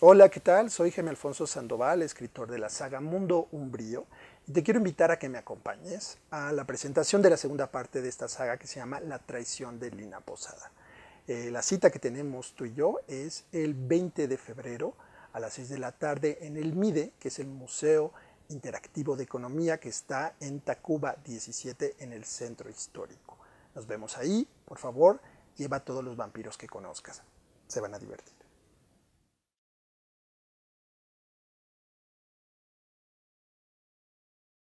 Hola, ¿qué tal? Soy Jaime Alfonso Sandoval, escritor de la saga Mundo Umbrío, y te quiero invitar a que me acompañes a la presentación de la segunda parte de esta saga que se llama La traición de Lina Posada. Eh, la cita que tenemos tú y yo es el 20 de febrero a las 6 de la tarde en el MIDE, que es el Museo Interactivo de Economía que está en Tacuba 17 en el Centro Histórico. Nos vemos ahí, por favor, lleva a todos los vampiros que conozcas. Se van a divertir.